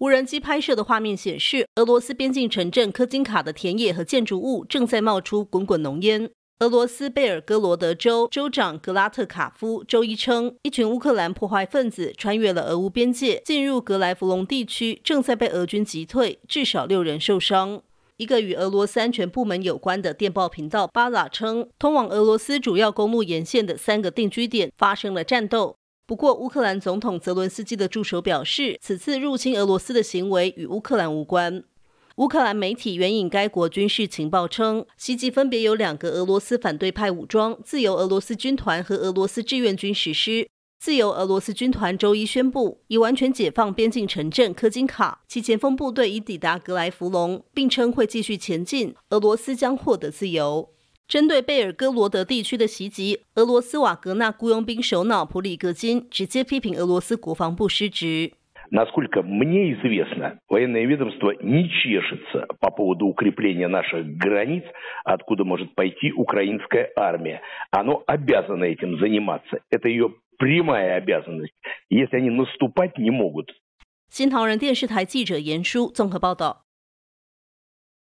无人机拍摄的画面显示，俄罗斯边境城镇科金卡的田野和建筑物正在冒出滚滚浓烟。俄罗斯贝尔格罗德州州长格拉特卡夫周一称，一群乌克兰破坏分子穿越了俄乌边界，进入格莱弗隆地区，正在被俄军击退，至少六人受伤。一个与俄罗斯安全部门有关的电报频道巴拉称，通往俄罗斯主要公路沿线的三个定居点发生了战斗。不过，乌克兰总统泽伦斯基的助手表示，此次入侵俄罗斯的行为与乌克兰无关。乌克兰媒体援引该国军事情报称，袭击分别有两个俄罗斯反对派武装——自由俄罗斯军团和俄罗斯志愿军实施。自由俄罗斯军团周一宣布，已完全解放边境城镇科金卡，其前锋部队已抵达格莱弗隆，并称会继续前进，俄罗斯将获得自由。针对贝尔戈罗德地区的袭击，俄罗斯瓦格纳雇佣兵首领普里格金直接批评俄罗斯国防部失职。Насколько мне известно, военное ведомство нечешется по поводу укрепления наших границ, откуда может пойти украинская армия. Оно обязано этим заниматься, это ее прямая обязанность. Если они наступать не могут，